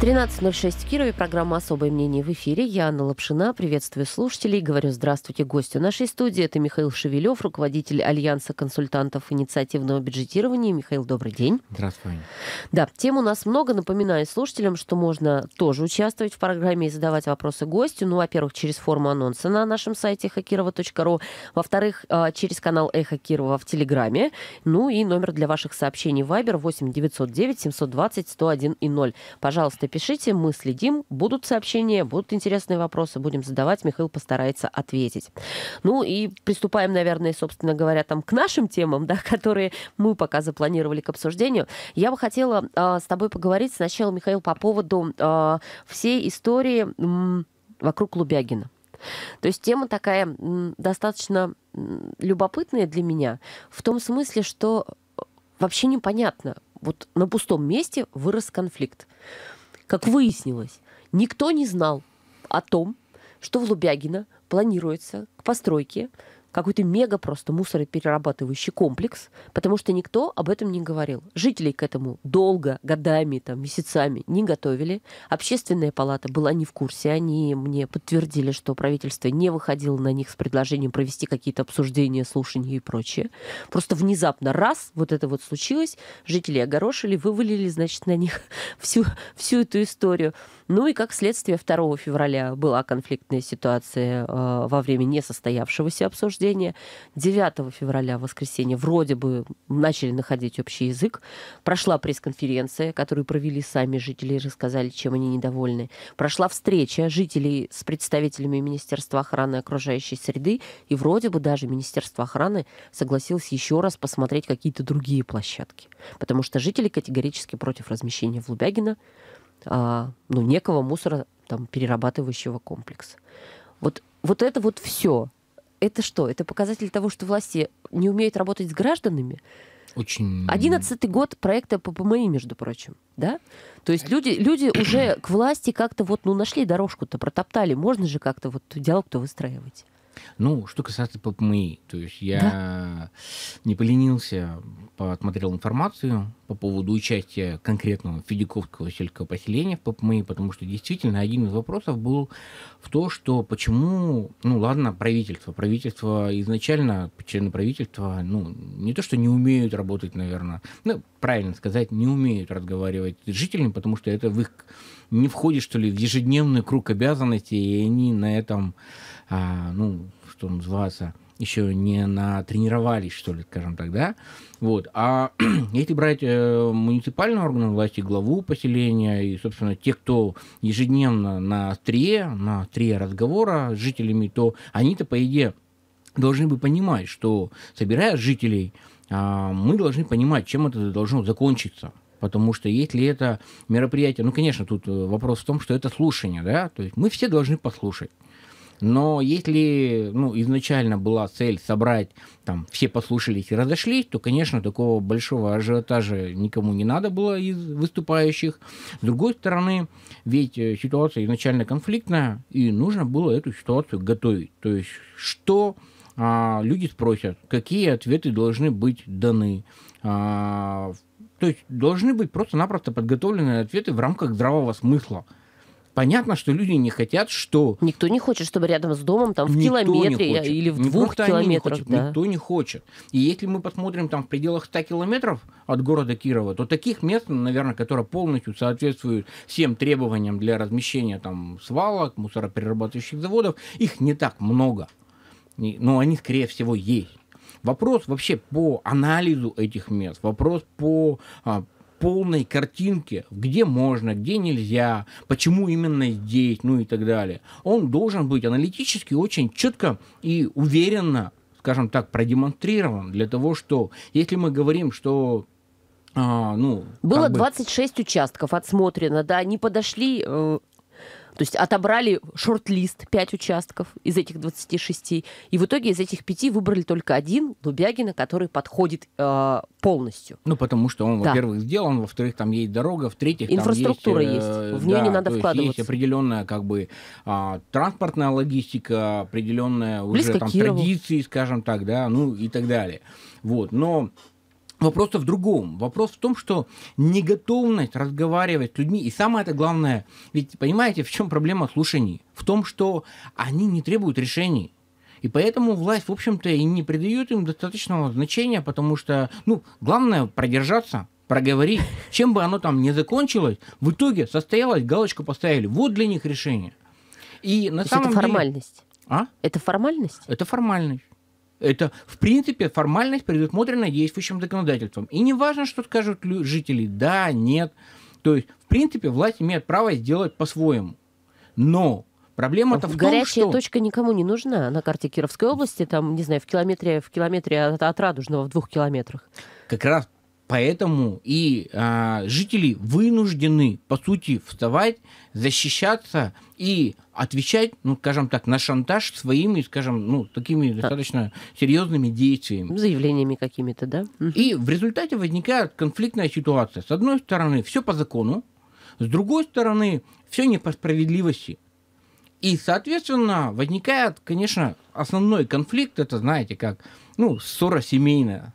13.06 в Кирове. Программа «Особое мнение» в эфире. Я Анна Лапшина. Приветствую слушателей. Говорю здравствуйте гостю нашей студии. Это Михаил Шевелев, руководитель Альянса консультантов инициативного бюджетирования. Михаил, добрый день. Здравствуй. Да, тем у нас много. Напоминаю слушателям, что можно тоже участвовать в программе и задавать вопросы гостю. Ну, во-первых, через форму анонса на нашем сайте хакирова.ру. Во-вторых, а, через канал «Эхо Кирова» в Телеграме. Ну и номер для ваших сообщений Viber 8 909 720 101 и 0. Пожалуйста, пишите, мы следим, будут сообщения, будут интересные вопросы, будем задавать, Михаил постарается ответить. Ну и приступаем, наверное, собственно говоря, там к нашим темам, да, которые мы пока запланировали к обсуждению. Я бы хотела э, с тобой поговорить сначала, Михаил, по поводу э, всей истории э, вокруг Лубягина. То есть тема такая достаточно любопытная для меня в том смысле, что э, вообще непонятно. Вот на пустом месте вырос конфликт. Как выяснилось, никто не знал о том, что в Лубягина планируется к постройке какой-то мега просто мусороперерабатывающий комплекс, потому что никто об этом не говорил. Жителей к этому долго, годами, там, месяцами не готовили. Общественная палата была не в курсе. Они мне подтвердили, что правительство не выходило на них с предложением провести какие-то обсуждения, слушания и прочее. Просто внезапно раз вот это вот случилось, жители огорошили, вывалили, значит, на них всю, всю эту историю. Ну и как следствие 2 февраля была конфликтная ситуация э, во время несостоявшегося обсуждения обсуждения. 9 февраля, в воскресенье, вроде бы начали находить общий язык. Прошла пресс-конференция, которую провели сами жители, и рассказали, чем они недовольны. Прошла встреча жителей с представителями Министерства охраны окружающей среды, и вроде бы даже Министерство охраны согласилось еще раз посмотреть какие-то другие площадки. Потому что жители категорически против размещения в Лубягина а, ну, некого мусора там, перерабатывающего комплекса. Вот, вот это вот все это что? Это показатель того, что власти не умеют работать с гражданами? Очень... Одиннадцатый год проекта по ППМИ, между прочим, да? То есть люди, люди уже к власти как-то вот, ну, нашли дорожку-то, протоптали. Можно же как-то вот диалог-то выстраивать. Ну, что касается ППМИ, e, то есть я да? не поленился, посмотрел информацию по поводу участия конкретного Федяковского сельского поселения в ППМИ, e, потому что действительно один из вопросов был в том, что почему, ну ладно, правительство, правительство изначально, члены правительства, ну, не то, что не умеют работать, наверное, ну, правильно сказать, не умеют разговаривать с жителями, потому что это в их не входит, что ли, в ежедневный круг обязанностей, и они на этом а, ну, что называется, еще не натренировались, что ли, скажем так, да? Вот. А если брать э, муниципальные органы власти, главу поселения и, собственно, те, кто ежедневно на три на три разговора с жителями, то они-то, по идее, должны бы понимать, что, собирая жителей, э, мы должны понимать, чем это должно закончиться. Потому что если это мероприятие, ну, конечно, тут э, вопрос в том, что это слушание, да, то есть мы все должны послушать. Но если ну, изначально была цель собрать, там все послушались и разошлись, то, конечно, такого большого ажиотажа никому не надо было из выступающих. С другой стороны, ведь э, ситуация изначально конфликтная, и нужно было эту ситуацию готовить. То есть что а, люди спросят, какие ответы должны быть даны. А, то есть должны быть просто-напросто подготовленные ответы в рамках здравого смысла – Понятно, что люди не хотят, что... Никто не хочет, чтобы рядом с домом, там, в никто километре или в не двух километрах. Не хочет, да. Никто не хочет. И если мы посмотрим там в пределах 100 километров от города Кирова, то таких мест, наверное, которые полностью соответствуют всем требованиям для размещения там свалок, мусороперерабатывающих заводов, их не так много. Но они, скорее всего, есть. Вопрос вообще по анализу этих мест, вопрос по а, полной картинке, где можно, где нельзя, почему именно здесь, ну и так далее. Он должен быть аналитически очень четко и уверенно, скажем так, продемонстрирован для того, что если мы говорим, что а, ну, Было как бы... 26 участков отсмотрено, да, они подошли э, то есть отобрали шорт-лист 5 участков из этих 26. И в итоге из этих пяти выбрали только один, Лубягина, который подходит э, полностью. Ну, потому что он, да. во-первых, сделан, во-вторых, там есть дорога, в-третьих, Инфраструктура там есть, э, есть. в нее да, не надо вкладываться. Есть, определенная как бы э, транспортная логистика, определенная уже там традиции, скажем так, да, ну и так далее. Вот, но Вопрос-то в другом. Вопрос в том, что неготовность разговаривать с людьми, и самое это главное, ведь понимаете, в чем проблема слушаний? В том, что они не требуют решений. И поэтому власть, в общем-то, и не придает им достаточного значения, потому что, ну, главное продержаться, проговорить. Чем бы оно там не закончилось, в итоге состоялось, галочку поставили. Вот для них решение. И на То самом это формальность. Деле... А? Это формальность? Это формальность. Это, в принципе, формальность предусмотрена действующим законодательством. И не важно, что скажут жители, да, нет. То есть, в принципе, власть имеет право сделать по-своему. Но Проблема-то а в Горячая том, что... точка никому не нужна на карте Кировской области, там, не знаю, в километре, в километре от, от Радужного, в двух километрах. Как раз Поэтому и а, жители вынуждены, по сути, вставать, защищаться и отвечать, ну, скажем так, на шантаж своими, скажем, ну, такими да. достаточно серьезными действиями. Заявлениями какими-то, да? И в результате возникает конфликтная ситуация. С одной стороны, все по закону, с другой стороны, все не по справедливости. И, соответственно, возникает, конечно, основной конфликт, это, знаете, как, ну, ссора семейная,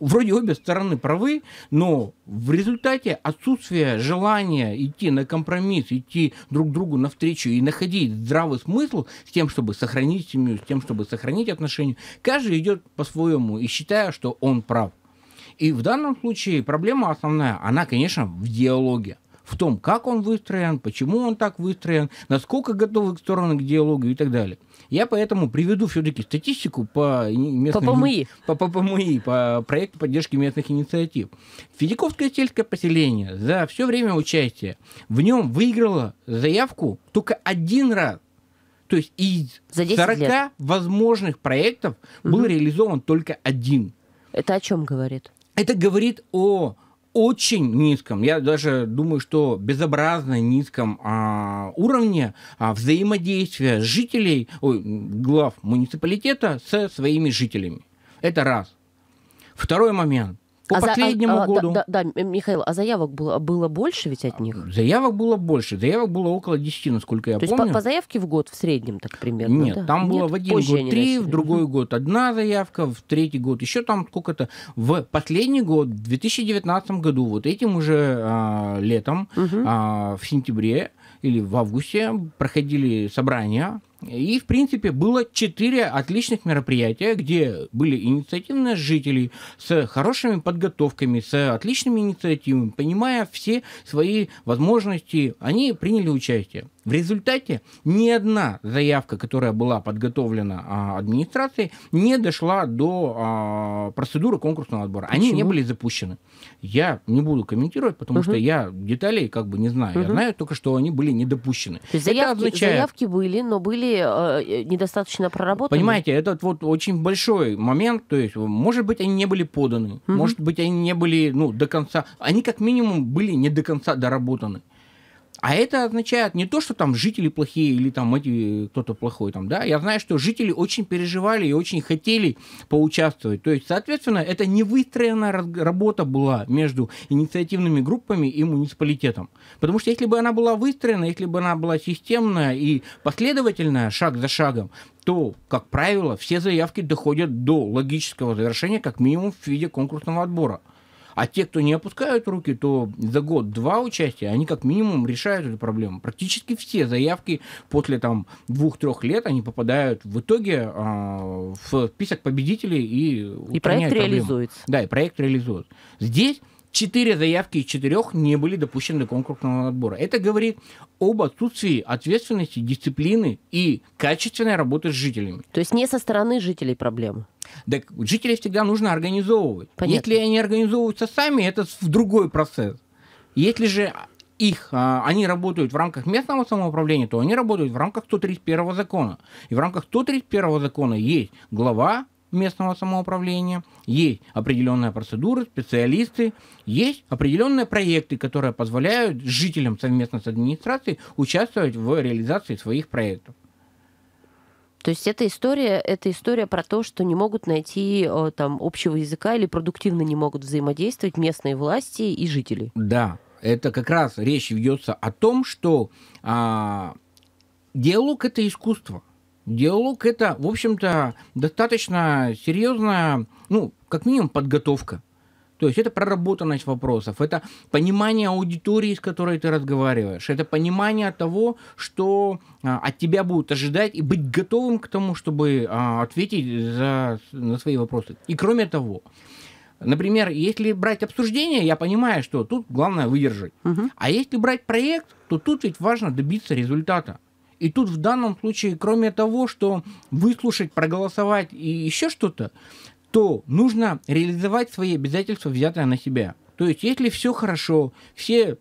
вроде обе стороны правы, но в результате отсутствия желания идти на компромисс, идти друг другу навстречу и находить здравый смысл с тем, чтобы сохранить семью, с тем, чтобы сохранить отношения, каждый идет по-своему и считая, что он прав. И в данном случае проблема основная, она, конечно, в диалоге в том, как он выстроен, почему он так выстроен, насколько готовы стороны к диалогу и так далее. Я поэтому приведу все-таки статистику по местным... По ПМИ. По, по ПМИ, по проекту поддержки местных инициатив. Федяковское сельское поселение за все время участия в нем выиграло заявку только один раз. То есть из 40 лет. возможных проектов угу. был реализован только один. Это о чем говорит? Это говорит о очень низком, я даже думаю, что безобразно низком а, уровне а, взаимодействия жителей, ой, глав муниципалитета с своими жителями. Это раз. Второй момент. По а последнему за, а, а году. Да, да, да, Михаил, а заявок было, было больше ведь от них? Заявок было больше. Заявок было около 10, насколько я То помню. То есть по, по заявке в год в среднем так примерно? Нет, да? там было Нет, в один год три, в другой год одна заявка, в третий год еще там сколько-то. В последний год, в 2019 году, вот этим уже а, летом, угу. а, в сентябре или в августе проходили собрания и, в принципе, было четыре отличных мероприятия, где были инициативные жители с хорошими подготовками, с отличными инициативами, понимая все свои возможности, они приняли участие. В результате ни одна заявка, которая была подготовлена а, администрацией, не дошла до а, процедуры конкурсного отбора. Почему? Они не были запущены. Я не буду комментировать, потому угу. что я деталей как бы не знаю. Угу. Я знаю только, что они были недопущены. То есть заявки, означает... заявки были, но были были э, э, недостаточно проработаны? Понимаете, это вот очень большой момент, то есть, может быть, они не были поданы, угу. может быть, они не были, ну, до конца, они как минимум были не до конца доработаны. Угу. А это означает не то, что там жители плохие или там эти кто-то плохой там, да. Я знаю, что жители очень переживали и очень хотели поучаствовать. То есть, соответственно, это не выстроенная работа была между инициативными группами и муниципалитетом. Потому что если бы она была выстроена, если бы она была системная и последовательная, шаг за шагом, то, как правило, все заявки доходят до логического завершения, как минимум в виде конкурсного отбора. А те, кто не опускают руки, то за год-два участия, они как минимум решают эту проблему. Практически все заявки после там двух-трех лет, они попадают в итоге э, в список победителей и И проект проблему. реализуется. Да, и проект реализуется. Здесь Четыре заявки из четырех не были допущены до конкурсного отбора. Это говорит об отсутствии ответственности, дисциплины и качественной работы с жителями. То есть не со стороны жителей проблема? Так жителей всегда нужно организовывать. Понятно. Если они организовываются сами, это в другой процесс. Если же их, а, они работают в рамках местного самоуправления, то они работают в рамках 131 закона. И в рамках 131 закона есть глава местного самоуправления, есть определенная процедура, специалисты, есть определенные проекты, которые позволяют жителям совместно с администрацией участвовать в реализации своих проектов. То есть эта история, это история про то, что не могут найти э, там общего языка или продуктивно не могут взаимодействовать местные власти и жители. Да, это как раз речь ведется о том, что а, диалог это искусство. Диалог – это, в общем-то, достаточно серьезная, ну, как минимум, подготовка. То есть это проработанность вопросов, это понимание аудитории, с которой ты разговариваешь, это понимание того, что а, от тебя будут ожидать, и быть готовым к тому, чтобы а, ответить за, на свои вопросы. И кроме того, например, если брать обсуждение, я понимаю, что тут главное выдержать. Угу. А если брать проект, то тут ведь важно добиться результата. И тут в данном случае, кроме того, что выслушать, проголосовать и еще что-то, то нужно реализовать свои обязательства, взятые на себя. То есть, если все хорошо, все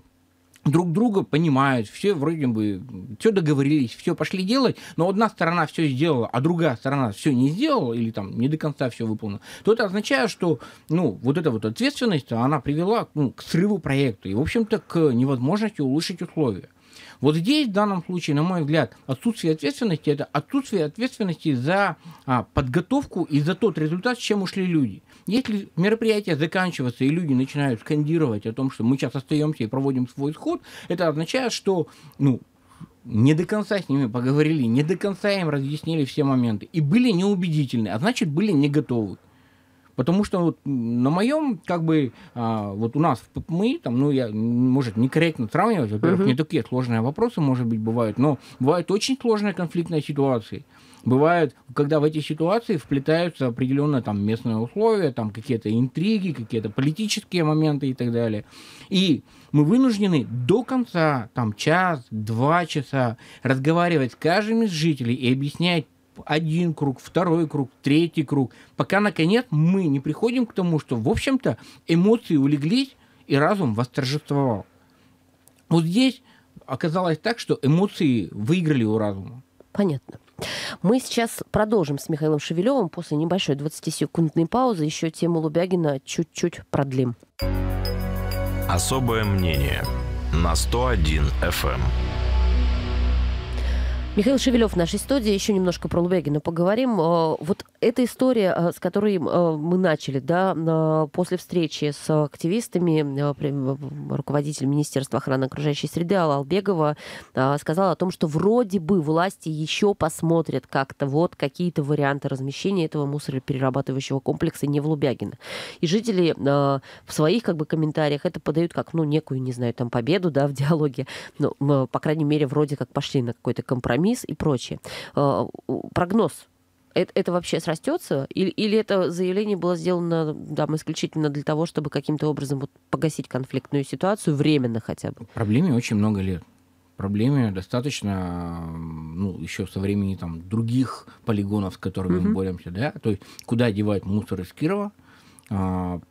друг друга понимают, все вроде бы, все договорились, все пошли делать, но одна сторона все сделала, а другая сторона все не сделала или там не до конца все выполнила, то это означает, что, ну, вот эта вот ответственность, она привела ну, к срыву проекта и, в общем-то, к невозможности улучшить условия. Вот здесь в данном случае, на мой взгляд, отсутствие ответственности – это отсутствие ответственности за а, подготовку и за тот результат, с чем ушли люди. Если мероприятие заканчивается и люди начинают скандировать о том, что мы сейчас остаемся и проводим свой сход, это означает, что ну, не до конца с ними поговорили, не до конца им разъяснили все моменты и были неубедительны, а значит были не готовы. Потому что вот на моем, как бы, а, вот у нас, мы там, ну, я, может, некорректно сравнивать, во-первых, угу. не такие сложные вопросы, может быть, бывают, но бывают очень сложные конфликтные ситуации. Бывают, когда в эти ситуации вплетаются определенные там местные условия, там какие-то интриги, какие-то политические моменты и так далее. И мы вынуждены до конца, там час, два часа разговаривать с каждым из жителей и объяснять один круг, второй круг, третий круг, пока, наконец, мы не приходим к тому, что, в общем-то, эмоции улеглись, и разум восторжествовал. Вот здесь оказалось так, что эмоции выиграли у разума. Понятно. Мы сейчас продолжим с Михаилом Шевелевым после небольшой 20-секундной паузы. Еще тему Лубягина чуть-чуть продлим. Особое мнение на 101 FM. Михаил Шевелев в нашей студии. Еще немножко про Лубягина поговорим. Э, вот эта история, э, с которой э, мы начали, да, после встречи с активистами, руководитель Министерства охраны окружающей среды Алла Албегова сказала о том, что вроде бы власти еще посмотрят как-то вот какие-то варианты размещения этого мусороперерабатывающего комплекса не в Лубягина. И жители в своих как бы комментариях это подают как, ну, некую, не знаю, там, победу, да, в диалоге. Но, ну, по крайней мере, вроде как пошли на какой-то компромисс мисс и прочее. Э, прогноз это, это вообще срастется? Или, или это заявление было сделано там, исключительно для того, чтобы каким-то образом вот, погасить конфликтную ситуацию временно хотя бы? Проблеме очень много лет. Проблеме достаточно, ну, еще со времени там других полигонов, с которыми угу. мы боремся, да, то есть куда девать мусор из Кирова, а,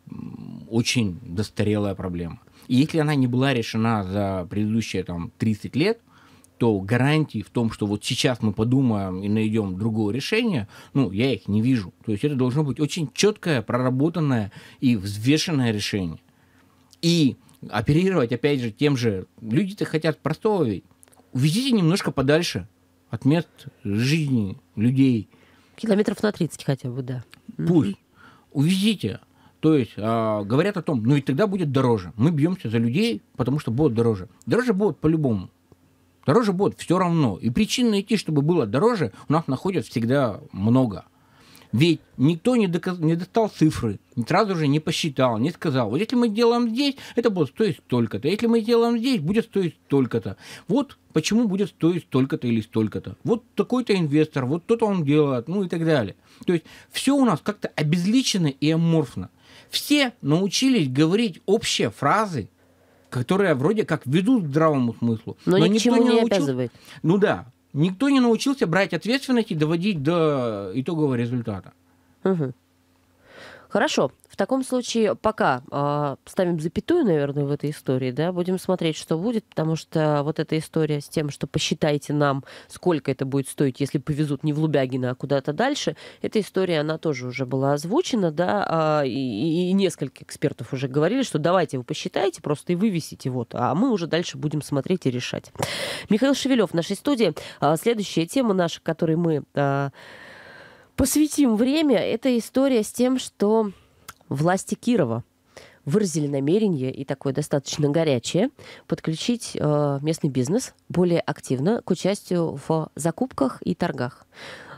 очень достарелая проблема. И если она не была решена за предыдущие там 30 лет, угу то гарантии в том, что вот сейчас мы подумаем и найдем другое решение, ну, я их не вижу. То есть это должно быть очень четкое, проработанное и взвешенное решение. И оперировать, опять же, тем же... Люди-то хотят простого ведь. Увезите немножко подальше от мест жизни людей. Километров на 30 хотя бы, да. Пусть. Увезите. То есть э, говорят о том, ну и тогда будет дороже. Мы бьемся за людей, потому что будет дороже. Дороже будет по-любому. Дороже будет все равно. И причин найти, чтобы было дороже, у нас находят всегда много. Ведь никто не, доказ, не достал цифры, сразу же не посчитал, не сказал. Вот если мы делаем здесь, это будет стоить столько-то. Если мы делаем здесь, будет стоить столько-то. Вот почему будет стоить столько-то или столько-то. Вот такой-то инвестор, вот то-то он делает, ну и так далее. То есть все у нас как-то обезличено и аморфно. Все научились говорить общие фразы, которые вроде как ведут к здравому смыслу. Но, но ни никто не, не обязывает. Ну да, никто не научился брать ответственность и доводить до итогового результата. Угу. Хорошо. В таком случае пока э, ставим запятую, наверное, в этой истории, да, будем смотреть, что будет, потому что вот эта история с тем, что посчитайте нам, сколько это будет стоить, если повезут не в Лубягина, а куда-то дальше, эта история, она тоже уже была озвучена, да, э, и, и несколько экспертов уже говорили, что давайте вы посчитаете просто и вывесите, вот, а мы уже дальше будем смотреть и решать. Михаил Шевелев в нашей студии. Э, следующая тема наша, которой мы... Э, Посвятим время. Это история с тем, что власти Кирова выразили намерение, и такое достаточно горячее, подключить э, местный бизнес более активно к участию в закупках и торгах.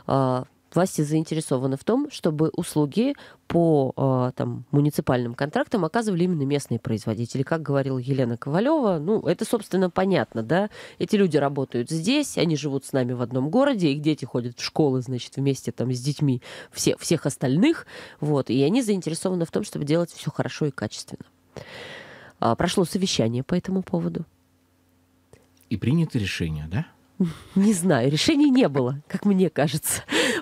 Э, власти заинтересованы в том, чтобы услуги по а, там, муниципальным контрактам оказывали именно местные производители. Как говорила Елена Ковалева, ну, это, собственно, понятно, да? Эти люди работают здесь, они живут с нами в одном городе, их дети ходят в школы, значит, вместе там с детьми все, всех остальных, вот, и они заинтересованы в том, чтобы делать все хорошо и качественно. А, прошло совещание по этому поводу. И принято решение, да? Не знаю, решений не было, как мне кажется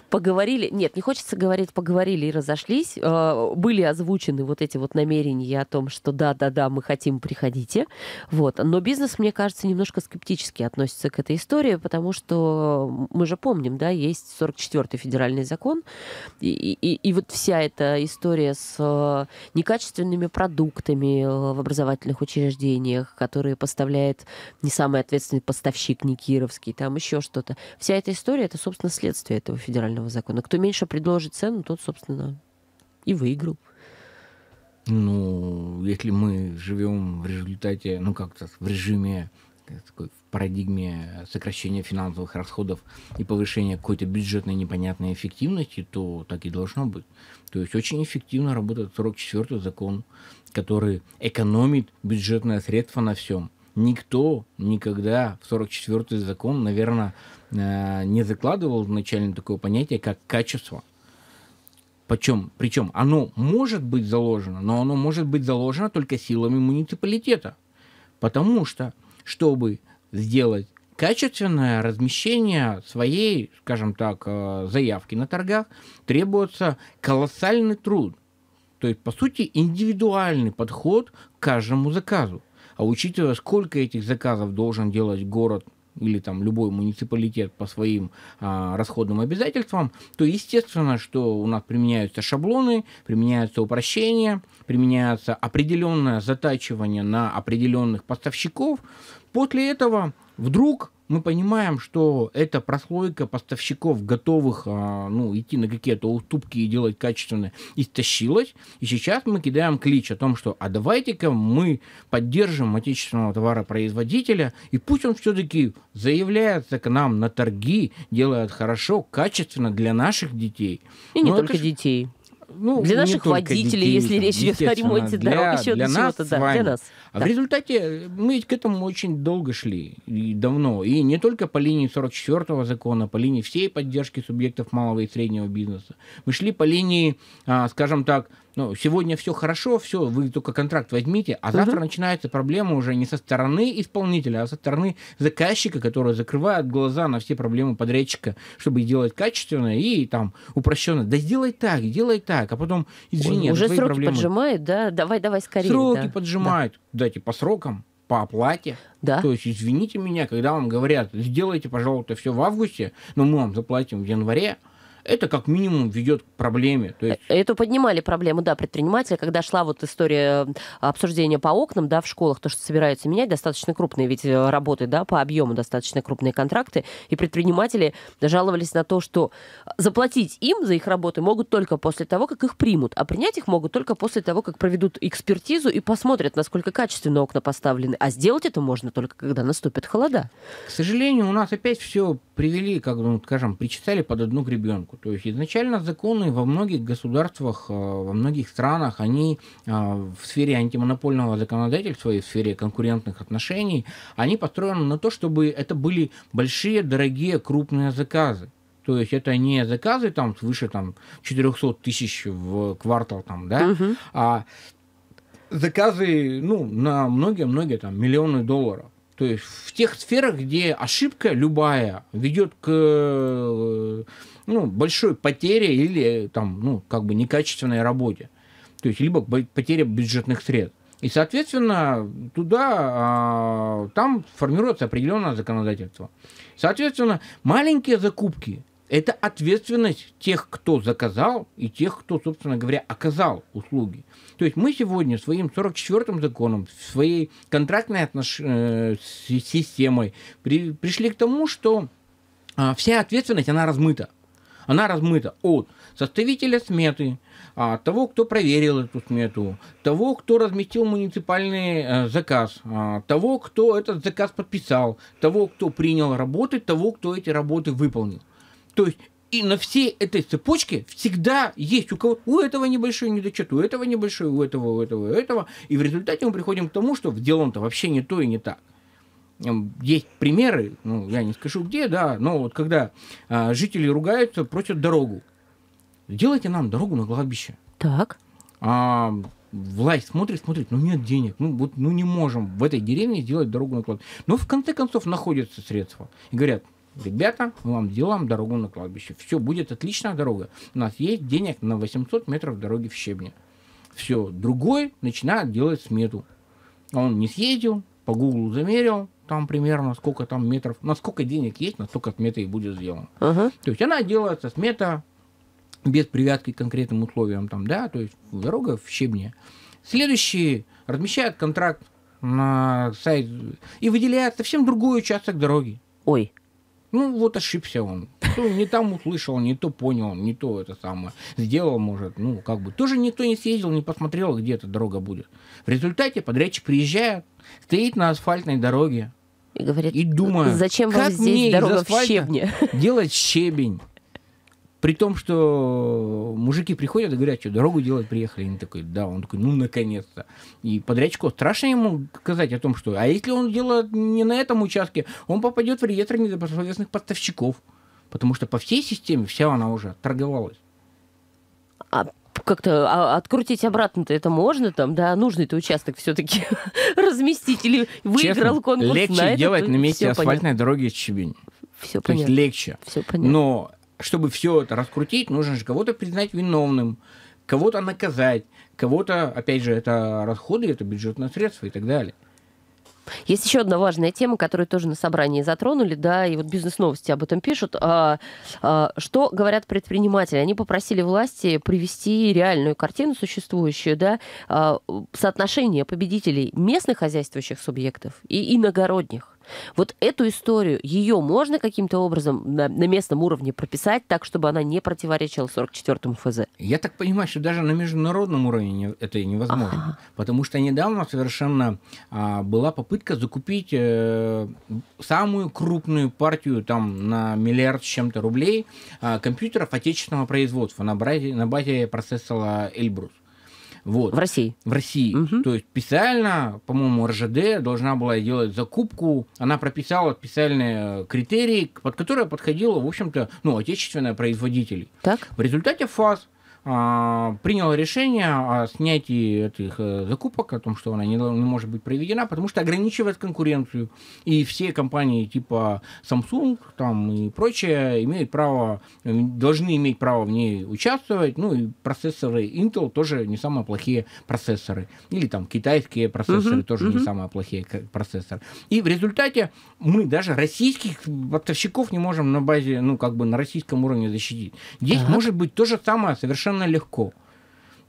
поговорили, нет, не хочется говорить, поговорили и разошлись. А, были озвучены вот эти вот намерения о том, что да-да-да, мы хотим, приходите. Вот. Но бизнес, мне кажется, немножко скептически относится к этой истории, потому что мы же помним, да, есть 44-й федеральный закон, и, и, и вот вся эта история с э, некачественными продуктами э, в образовательных учреждениях, которые поставляет не самый ответственный поставщик, никировский там еще что-то. Вся эта история — это, собственно, следствие этого федерального федерального закона. Кто меньше предложит цену, тот, собственно, и выиграл. Ну, если мы живем в результате, ну как-то в режиме э, такой, в парадигме сокращения финансовых расходов и повышения какой-то бюджетной непонятной эффективности, то так и должно быть. То есть очень эффективно работает 44-й закон, который экономит бюджетные средства на всем никто никогда в 44-й закон, наверное, э, не закладывал изначально такое понятие, как качество. Причем, причем оно может быть заложено, но оно может быть заложено только силами муниципалитета. Потому что, чтобы сделать качественное размещение своей, скажем так, э, заявки на торгах, требуется колоссальный труд. То есть, по сути, индивидуальный подход к каждому заказу. А учитывая, сколько этих заказов должен делать город или там любой муниципалитет по своим а, расходным обязательствам, то естественно, что у нас применяются шаблоны, применяются упрощения, применяется определенное затачивание на определенных поставщиков. После этого вдруг мы понимаем, что это прослойка поставщиков, готовых а, ну, идти на какие-то уступки и делать качественные истощилась. И сейчас мы кидаем клич о том, что а давайте-ка мы поддержим отечественного товаропроизводителя, и пусть он все-таки заявляется к нам на торги, делает хорошо, качественно для наших детей. И не ну, только ж... детей ну, для наших водителей, детей, если речь идет о ремонте для, дорог, еще для, нас да, для нас. А да. в результате э, мы к этому очень долго шли и давно. И не только по линии 44-го закона, по линии всей поддержки субъектов малого и среднего бизнеса. Мы шли по линии, а, скажем так, ну, сегодня все хорошо, все, вы только контракт возьмите, а завтра угу. начинается проблема уже не со стороны исполнителя, а со стороны заказчика, который закрывает глаза на все проблемы подрядчика, чтобы делать качественно и там упрощенно. Да сделай так, делай так, а потом, извини, Ой, уже сроки проблемы. поджимают, да? Давай, давай скорее. Сроки да. поджимают. Да. Дайте по срокам, по оплате. Да. То есть, извините меня, когда вам говорят, сделайте, пожалуйста, все в августе, но мы вам заплатим в январе это как минимум ведет к проблеме. То есть... Это поднимали проблему, да, предприниматели, когда шла вот история э, обсуждения по окнам, да, в школах, то, что собираются менять, достаточно крупные ведь э, работы, да, по объему достаточно крупные контракты, и предприниматели жаловались на то, что заплатить им за их работы могут только после того, как их примут, а принять их могут только после того, как проведут экспертизу и посмотрят, насколько качественно окна поставлены. А сделать это можно только, когда наступит холода. К сожалению, у нас опять все привели, как бы, ну, скажем, причитали под одну гребенку. То есть изначально законы во многих государствах, э, во многих странах, они э, в сфере антимонопольного законодательства и в сфере конкурентных отношений, они построены на то, чтобы это были большие, дорогие, крупные заказы. То есть это не заказы там свыше там 400 тысяч в квартал там, да, угу. а заказы ну на многие-многие там миллионы долларов. То есть в тех сферах, где ошибка любая ведет к э, ну, большой потере или там, ну, как бы некачественной работе. То есть либо потеря бюджетных средств. И, соответственно, туда, а, там формируется определенное законодательство. Соответственно, маленькие закупки – это ответственность тех, кто заказал, и тех, кто, собственно говоря, оказал услуги. То есть мы сегодня своим 44-м законом, своей контрактной отнош... Э, системой при... пришли к тому, что а, вся ответственность, она размыта она размыта от составителя сметы, а, того, кто проверил эту смету, того, кто разместил муниципальный э, заказ, а, того, кто этот заказ подписал, того, кто принял работы, того, кто эти работы выполнил. То есть и на всей этой цепочке всегда есть у кого у этого небольшой недочет, у этого небольшой, у этого, у этого, у этого. И в результате мы приходим к тому, что сделано-то вообще не то и не так есть примеры, ну, я не скажу где, да, но вот когда а, жители ругаются, просят дорогу. Делайте нам дорогу на кладбище. Так. А, власть смотрит, смотрит, ну нет денег, ну вот, ну не можем в этой деревне сделать дорогу на кладбище. Но в конце концов находятся средства и говорят, ребята, мы вам делаем дорогу на кладбище, все будет отличная дорога, у нас есть денег на 800 метров дороги в щебне. Все, другой начинает делать смету. Он не съездил, по Гуглу замерил, там примерно сколько там метров, на сколько денег есть, настолько смета и будет сделана. Uh-huh. То есть она делается смета без привязки к конкретным условиям, там, да, то есть дорога в щебне. Следующий размещает контракт на сайт и выделяет совсем другой участок дороги. Ой. Ну, вот ошибся он то, не там услышал, не то понял, не то это самое сделал, может, ну, как бы. Тоже никто не съездил, не посмотрел, где эта дорога будет. В результате подрядчик приезжает, стоит на асфальтной дороге, и говорит, и думаю, зачем как здесь мне дорога в щебне? делать щебень? При том, что мужики приходят и говорят, что дорогу делать приехали. И они такой, да, он такой, ну, наконец-то. И подрядчику страшно ему сказать о том, что... А если он делает не на этом участке, он попадет в реестр недобросовестных поставщиков. Потому что по всей системе вся она уже торговалась. А как-то а, открутить обратно-то это можно, там, да, нужный-то участок все-таки разместить или выиграл Честно, конкурс легче на делать на месте асфальтной понятно. дороги из щебень. Все То понятно. есть легче. Все понятно. Но чтобы все это раскрутить, нужно же кого-то признать виновным, кого-то наказать, кого-то, опять же, это расходы, это бюджетные средства и так далее. Есть еще одна важная тема, которую тоже на собрании затронули, да, и вот бизнес-новости об этом пишут. А, а, что говорят предприниматели? Они попросили власти привести реальную картину существующую, да, а, соотношение победителей местных хозяйствующих субъектов и иногородних. Вот эту историю, ее можно каким-то образом на, на местном уровне прописать так, чтобы она не противоречила 44-му ФЗ? Я так понимаю, что даже на международном уровне не, это невозможно. Ага. Потому что недавно совершенно а, была попытка закупить э, самую крупную партию там на миллиард с чем-то рублей а, компьютеров отечественного производства на базе, на базе процессора Эльбрус. Вот. В России? В России. Угу. То есть специально, по-моему, РЖД должна была делать закупку. Она прописала специальные э, критерии, под которые подходила, в общем-то, ну, отечественная производитель. Так. В результате ФАС а, принял решение о а, снятии этих э, закупок, о том, что она не, не может быть проведена, потому что ограничивает конкуренцию. И все компании типа Samsung там, и прочее имеют право, э, должны иметь право в ней участвовать. Ну и процессоры Intel тоже не самые плохие процессоры. Или там китайские процессоры uh-huh, тоже uh-huh. не самые плохие процессоры. И в результате мы даже российских поставщиков не можем на базе, ну как бы на российском уровне защитить. Здесь uh-huh. может быть то же самое совершенно совершенно легко.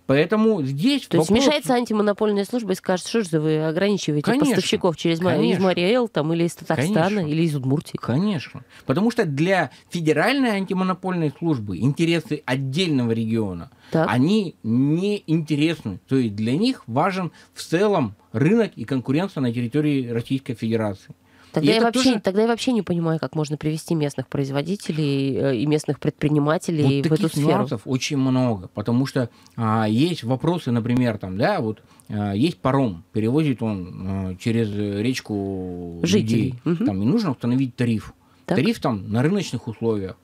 Поэтому здесь... То вопрос... есть мешается антимонопольная служба и скажет, что же вы ограничиваете конечно, поставщиков через конечно, Мариэл, там, или из Татарстана, конечно, или из Удмуртии? Конечно. Потому что для федеральной антимонопольной службы интересы отдельного региона, так. они не интересны. То есть для них важен в целом рынок и конкуренция на территории Российской Федерации. Тогда, я вообще, тоже... тогда я вообще не понимаю, как можно привести местных производителей э, и местных предпринимателей вот в эту сферу. нюансов очень много, потому что а, есть вопросы, например, там, да, вот а, есть паром, перевозит он а, через речку жителей, людей, угу. там, и нужно установить тариф. Так. Тариф там на рыночных условиях,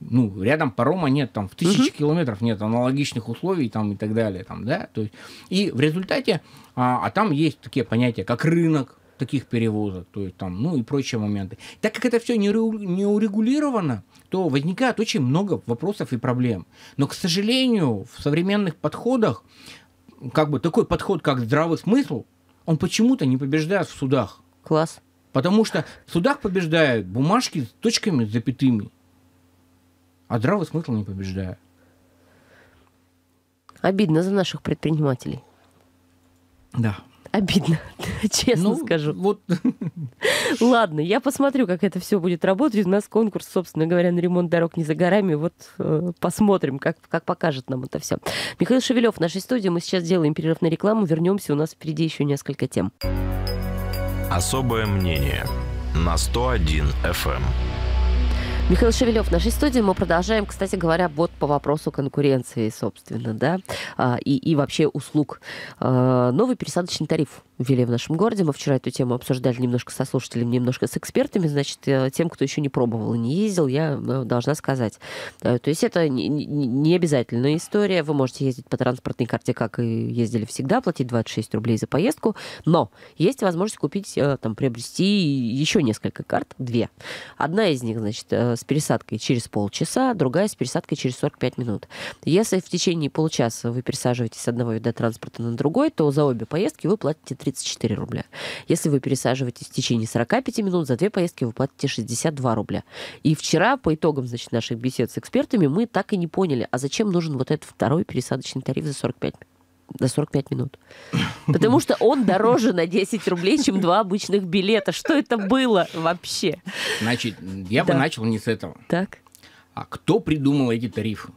ну, рядом парома нет, там в тысячи угу. километров нет аналогичных условий там и так далее, там, да, то есть, и в результате, а, а там есть такие понятия, как рынок, таких перевозок, то есть там, ну и прочие моменты. Так как это все не, урегулировано, то возникает очень много вопросов и проблем. Но, к сожалению, в современных подходах, как бы такой подход, как здравый смысл, он почему-то не побеждает в судах. Класс. Потому что в судах побеждают бумажки с точками, с запятыми. А здравый смысл не побеждает. Обидно за наших предпринимателей. Да обидно, честно ну, скажу. Вот. Ладно, я посмотрю, как это все будет работать. У нас конкурс, собственно говоря, на ремонт дорог не за горами. Вот э, посмотрим, как, как покажет нам это все. Михаил Шевелев в нашей студии. Мы сейчас делаем перерыв на рекламу. Вернемся. У нас впереди еще несколько тем. Особое мнение на 101 FM. Михаил Шевелев в нашей студии. Мы продолжаем, кстати говоря, вот по вопросу конкуренции, собственно, да, а, и, и вообще услуг. А, новый пересадочный тариф ввели в нашем городе. Мы вчера эту тему обсуждали немножко со слушателями, немножко с экспертами. Значит, э, тем, кто еще не пробовал и не ездил, я э, должна сказать. Э, то есть это не обязательная история. Вы можете ездить по транспортной карте, как и ездили всегда, платить 26 рублей за поездку. Но есть возможность купить, там, приобрести еще несколько карт, две. Одна из них, значит, с пересадкой через полчаса, другая с пересадкой через 45 минут. Если в течение получаса вы пересаживаетесь с одного вида транспорта на другой, то за обе поездки вы платите 3 34 рубля. Если вы пересаживаетесь в течение 45 минут, за две поездки вы платите 62 рубля. И вчера, по итогам значит, наших бесед с экспертами, мы так и не поняли, а зачем нужен вот этот второй пересадочный тариф за 45 минут до 45 минут. Потому что он дороже на 10 рублей, чем два обычных билета. Что это было вообще? Значит, я да. бы начал не с этого. Так. А кто придумал эти тарифы?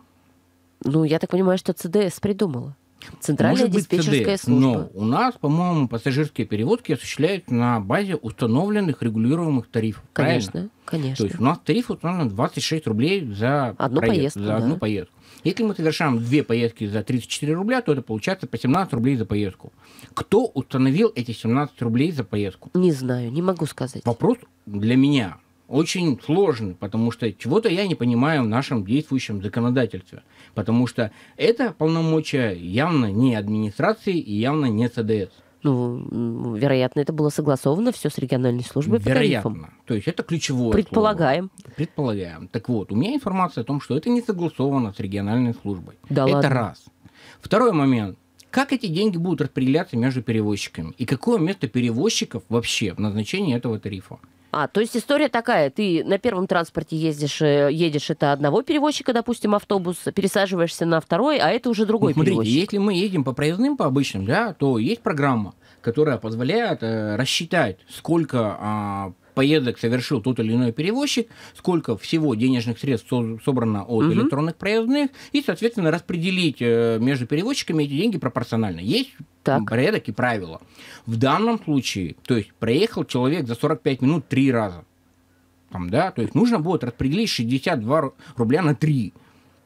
Ну, я так понимаю, что ЦДС придумала. Центральная Может диспетчерская быть, ЦД, служба. Но у нас, по-моему, пассажирские перевозки осуществляют на базе установленных регулируемых тарифов. Конечно, правильно? конечно. То есть у нас тариф установлен 26 рублей за одну проезд, поездку. За да. одну поездку. Если мы совершаем две поездки за 34 рубля, то это получается по 17 рублей за поездку. Кто установил эти 17 рублей за поездку? Не знаю, не могу сказать. Вопрос для меня очень сложный, потому что чего-то я не понимаю в нашем действующем законодательстве. Потому что это полномочия явно не администрации и явно не СДС. Ну, вероятно, это было согласовано все с региональной службой вероятно. по То есть это ключевое. Предполагаем. Слово. Предполагаем. Так вот, у меня информация о том, что это не согласовано с региональной службой. Да это ладно. раз. Второй момент. Как эти деньги будут распределяться между перевозчиками? И какое место перевозчиков вообще в назначении этого тарифа? А, то есть история такая, ты на первом транспорте ездишь, э, едешь, это одного перевозчика, допустим, автобус, пересаживаешься на второй, а это уже другой ну, смотрите, перевозчик. если мы едем по проездным, по обычным, да, то есть программа, которая позволяет э, рассчитать, сколько э, поездок совершил тот или иной перевозчик, сколько всего денежных средств собрано от угу. электронных проездных, и, соответственно, распределить э, между перевозчиками эти деньги пропорционально. Есть так. порядок и правила. В данном случае, то есть проехал человек за 45 минут три раза. Там, да, то есть нужно будет распределить 62 рубля на 3.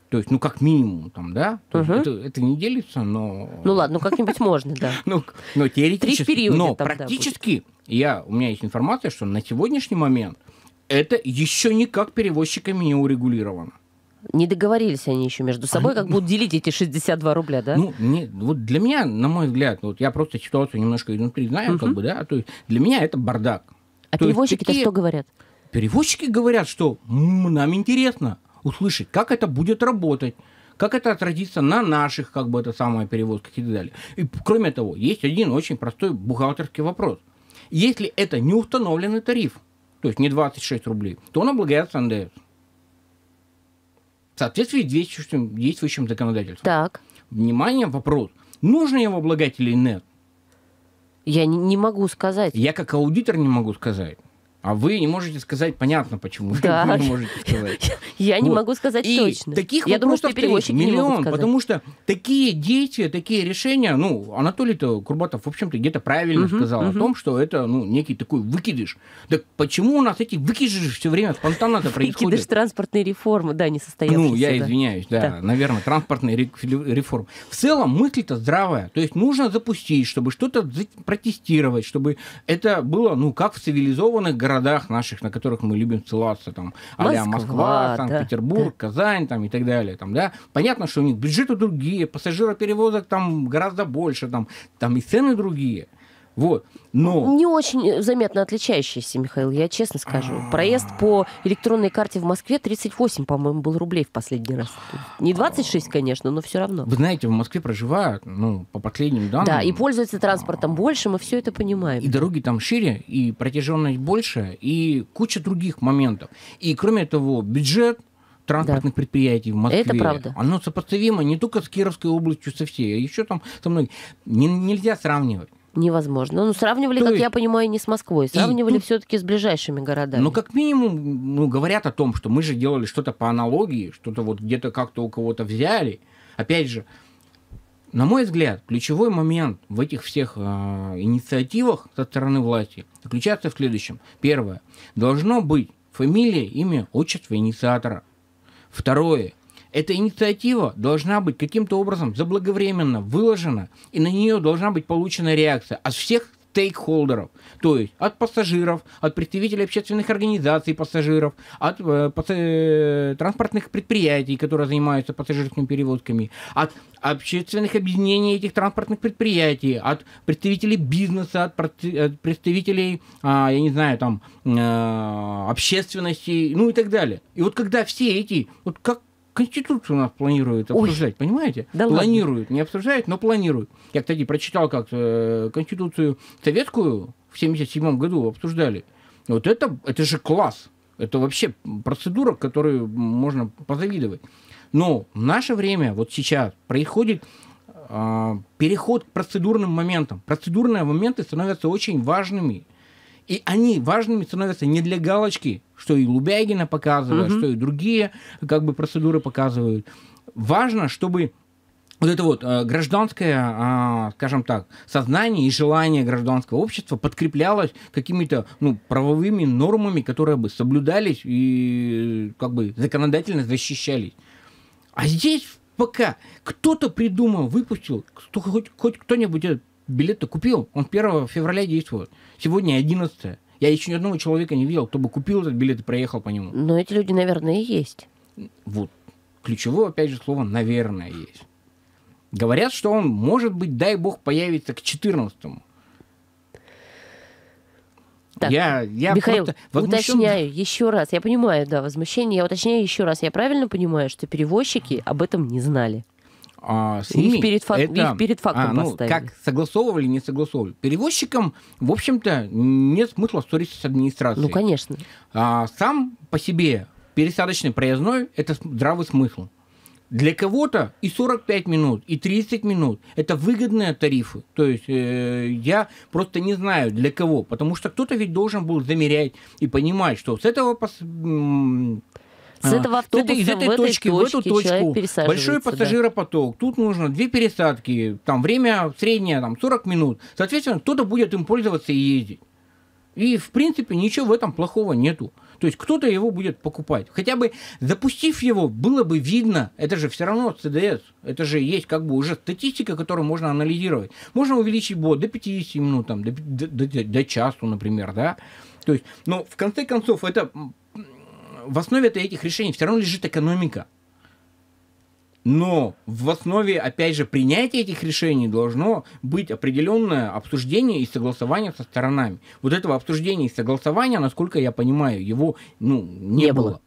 То есть, ну, как минимум, там, да? То угу. это, это не делится, но... Ну, ладно, ну, как-нибудь можно, да. Ну, но теоретически. Три периода но там, практически, да, я, у меня есть информация, что на сегодняшний момент это еще никак перевозчиками не урегулировано. Не договорились они еще между собой, а, как будут делить эти 62 рубля, да? Ну, не, вот для меня, на мой взгляд, вот я просто ситуацию немножко изнутри знаю, угу. как бы, да, то есть для меня это бардак. А перевозчики-то что говорят? Перевозчики говорят, что нам интересно, услышать, как это будет работать, как это отразится на наших, как бы это самое, перевозках и так далее. И кроме того, есть один очень простой бухгалтерский вопрос. Если это не установленный тариф, то есть не 26 рублей, то он облагается НДС. В соответствии с действующим, действующим законодательством. Так. Внимание, вопрос. Нужно его облагать или нет? Я не, не могу сказать. Я как аудитор не могу сказать. А вы не можете сказать, понятно, почему да. вы не можете сказать. Я не могу сказать и точно. Таких Я вопросов миллион, потому что такие действия, такие решения, ну, Анатолий-то Курбатов, в общем-то, где-то правильно сказал о том, что это, ну, некий такой выкидыш. Так почему у нас эти выкидыши все время спонтанно-то происходят? Выкидыш транспортной реформы, да, не состоявшейся. Ну, я извиняюсь, да, наверное, транспортной реформа. В целом мысль-то здравая, то есть нужно запустить, чтобы что-то протестировать, чтобы это было, ну, как в цивилизованных городах городах наших, на которых мы любим ссылаться, там, а Москва, Москва Санкт-Петербург, да. Казань, там, и так далее, там, да, понятно, что у них бюджеты другие, пассажироперевозок там гораздо больше, там, там и цены другие – вот. Но... Не очень э, заметно отличающиеся, Михаил, я честно скажу. Проезд по электронной карте в Москве 38, по-моему, был рублей в последний раз. Не 26, конечно, но все равно. Вы знаете, в Москве проживают, ну, по последним данным... Да, и пользуются транспортом больше, мы все это понимаем. И дороги там шире, и протяженность больше, и куча других моментов. И, кроме того, бюджет транспортных да. предприятий в Москве. Это правда. Оно сопоставимо не только с Кировской областью, со всей, а еще там со многими. нельзя сравнивать невозможно. Ну, сравнивали, То как есть... я понимаю, не с Москвой, сравнивали и... все-таки с ближайшими городами. Ну, как минимум, ну, говорят о том, что мы же делали что-то по аналогии, что-то вот где-то как-то у кого-то взяли. Опять же, на мой взгляд, ключевой момент в этих всех э, инициативах со стороны власти заключается в следующем. Первое. Должно быть фамилия, имя, отчество инициатора. Второе. Эта инициатива должна быть каким-то образом заблаговременно выложена, и на нее должна быть получена реакция от всех стейкхолдеров, то есть от пассажиров, от представителей общественных организаций пассажиров, от э, пасс... Э, транспортных предприятий, которые занимаются пассажирскими перевозками, от общественных объединений этих транспортных предприятий, от представителей бизнеса, от, от представителей, а, я не знаю, там, э, общественности, ну и так далее. И вот когда все эти, вот как Конституцию у нас планируют обсуждать, Ой, понимаете? Да планируют, ладно. не обсуждают, но планируют. Я, кстати, прочитал как-то э, Конституцию советскую в 1977 году обсуждали. Вот это, это же класс. Это вообще процедура, которую можно позавидовать. Но в наше время, вот сейчас, происходит э, переход к процедурным моментам. Процедурные моменты становятся очень важными и они важными становятся не для галочки, что и Лубягина показывает, угу. что и другие как бы процедуры показывают. Важно, чтобы вот это вот э, гражданское, э, скажем так, сознание и желание гражданского общества подкреплялось какими-то ну, правовыми нормами, которые бы соблюдались и как бы законодательно защищались. А здесь пока кто-то придумал, выпустил, кто, хоть, хоть кто-нибудь билет-то купил. Он 1 февраля действует. Сегодня 11. Я еще ни одного человека не видел, кто бы купил этот билет и проехал по нему. Но эти люди, наверное, и есть. Вот. Ключевое, опять же, слово «наверное» есть. Говорят, что он, может быть, дай бог, появится к 14-му. Так, я, я Михаил, возмущен... уточняю еще раз. Я понимаю, да, возмущение. Я уточняю еще раз. Я правильно понимаю, что перевозчики об этом не знали? А, СМИ... Их перед, фак... это... их перед фактом а, ну, поставили. Как согласовывали, не согласовывали. Перевозчикам, в общем-то, нет смысла ссориться с администрацией. Ну, конечно. А, сам по себе пересадочный проездной – это здравый смысл. Для кого-то и 45 минут, и 30 минут – это выгодные тарифы. То есть э, я просто не знаю, для кого. Потому что кто-то ведь должен был замерять и понимать, что с этого... Пос с а. этого автобуса из этой, в этой точки, в эту точку. Большой пассажиропоток. Да. Тут нужно две пересадки, там время среднее, там 40 минут. Соответственно, кто-то будет им пользоваться и ездить. И, в принципе, ничего в этом плохого нету. То есть кто-то его будет покупать. Хотя бы запустив его, было бы видно, это же все равно ЦДС, это же есть как бы уже статистика, которую можно анализировать. Можно увеличить бот до 50 минут, там, до, до, до, до часу, например, да. То есть, но в конце концов, это в основе этих решений все равно лежит экономика. Но в основе, опять же, принятия этих решений должно быть определенное обсуждение и согласование со сторонами. Вот этого обсуждения и согласования, насколько я понимаю, его ну, не, не было. было.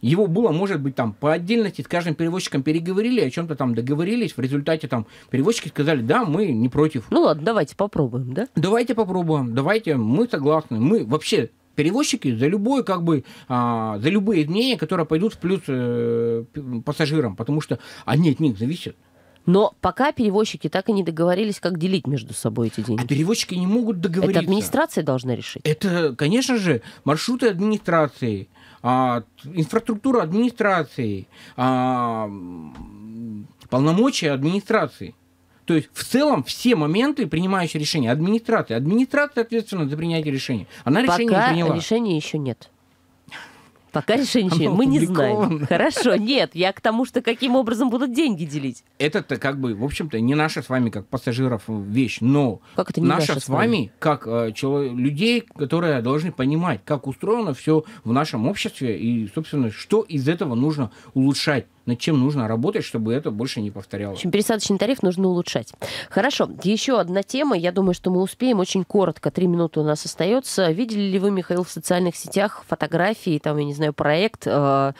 Его было, может быть, там по отдельности с каждым перевозчиком переговорили, о чем-то там договорились, в результате там перевозчики сказали, да, мы не против. Ну ладно, давайте попробуем, да? Давайте попробуем, давайте, мы согласны, мы вообще перевозчики за любое, как бы, а, за любые изменения, которые пойдут в плюс э, пассажирам, потому что они от них зависят. Но пока перевозчики так и не договорились, как делить между собой эти а деньги. А перевозчики не могут договориться. Это администрация должна решить. Это, конечно же, маршруты администрации, а, инфраструктура администрации, а, полномочия администрации. То есть в целом все моменты принимающие решения администрации. Администрация ответственна за принятие решения. Она Пока решение не приняла. решения еще нет. Пока решение еще нет. Мы не знаем. Хорошо, нет, я к тому, что каким образом будут деньги делить. Это-то как бы, в общем-то, не наша с вами как пассажиров э, вещь, но как это не наша, наша с вами как э, человек, людей, которые должны понимать, как устроено все в нашем обществе и, собственно, что из этого нужно улучшать над чем нужно работать, чтобы это больше не повторялось. В общем, пересадочный тариф нужно улучшать. Хорошо, еще одна тема. Я думаю, что мы успеем очень коротко. Три минуты у нас остается. Видели ли вы, Михаил, в социальных сетях фотографии, там, я не знаю, проект э,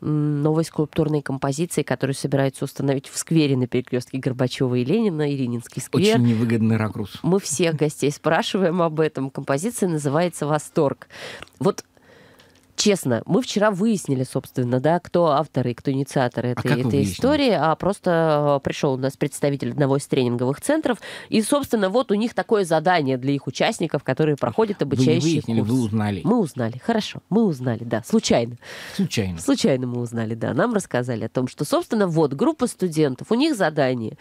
новой скульптурной композиции, которую собираются установить в сквере на перекрестке Горбачева и Ленина, и Ленинский сквер. Очень невыгодный ракурс. Мы всех гостей спрашиваем об этом. Композиция называется «Восторг». Вот честно, мы вчера выяснили, собственно, да, кто авторы, и кто инициатор этой, а этой истории, а просто э, пришел у нас представитель одного из тренинговых центров, и, собственно, вот у них такое задание для их участников, которые проходят обучающий вы выяснили, курс. Вы узнали. Мы узнали, хорошо, мы узнали, да, случайно. Случайно. Случайно мы узнали, да, нам рассказали о том, что, собственно, вот группа студентов, у них задание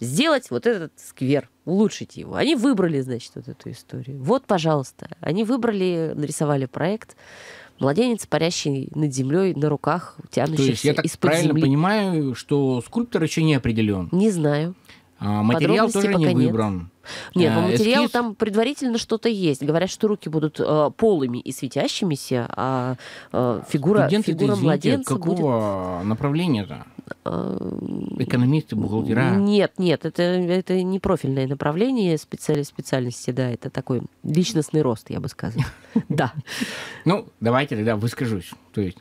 сделать вот этот сквер, улучшить его. Они выбрали, значит, вот эту историю. Вот, пожалуйста, они выбрали, нарисовали проект, младенец, парящий над землей, на руках, тянущийся То есть я так правильно земли. понимаю, что скульптор еще не определен? Не знаю. А, материал тоже не выбран. Нет, по ну, а, материалу эскиз... там предварительно что-то есть. Говорят, что руки будут э, полыми и светящимися, а э, фигура, Студенты, фигура извините, младенца какого будет... направления-то? Эм, Экономисты, бухгалтера? Нет, нет, это, это не профильное направление специали, специальности, да, это такой личностный рост, я бы сказала. Да. Ну, давайте тогда выскажусь. То есть,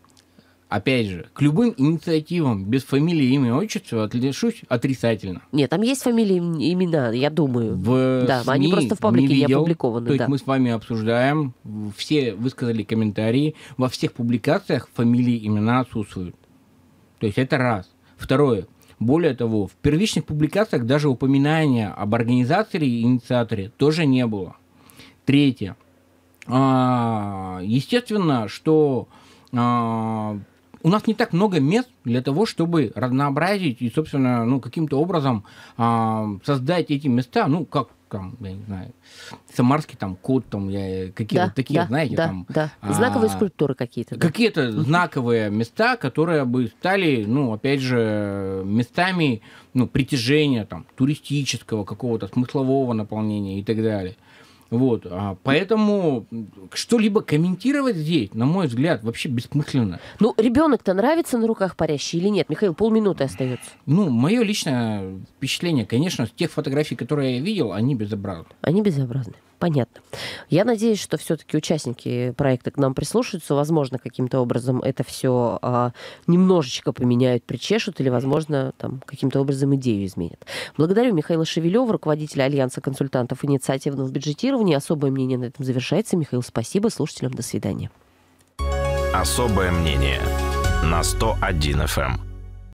опять же, к любым инициативам без фамилии, имя, отчества отношусь отрицательно. Нет, там есть фамилии, имена, я думаю. В да, СМИ они просто в паблике не, видел, не опубликованы. То есть да. мы с вами обсуждаем, все высказали комментарии, во всех публикациях фамилии, имена отсутствуют. То есть это раз. Второе. Более того, в первичных публикациях даже упоминания об организаторе и инициаторе тоже не было. Третье. А, естественно, что а, у нас не так много мест для того, чтобы разнообразить и, собственно, ну, каким-то образом а, создать эти места, ну, как там, я не знаю, самарский там кот, там я какие да, вот такие, да, знаете, да, там да. А, знаковые а, скульптуры какие-то, да. какие-то знаковые места, которые бы стали, ну, опять же, местами, ну, притяжения там туристического какого-то смыслового наполнения и так далее. Вот, а поэтому что-либо комментировать здесь, на мой взгляд, вообще бессмысленно. Ну, ребенок-то нравится на руках парящий или нет? Михаил, полминуты остается. Ну, мое личное впечатление, конечно, с тех фотографий, которые я видел, они безобразны. Они безобразны. Понятно. Я надеюсь, что все-таки участники проекта к нам прислушаются. Возможно, каким-то образом это все а, немножечко поменяют, причешут или, возможно, там каким-то образом идею изменят. Благодарю Михаила Шевелева, руководителя Альянса консультантов инициативного бюджетирования. Особое мнение на этом завершается. Михаил, спасибо. Слушателям до свидания. Особое мнение на 101 FM.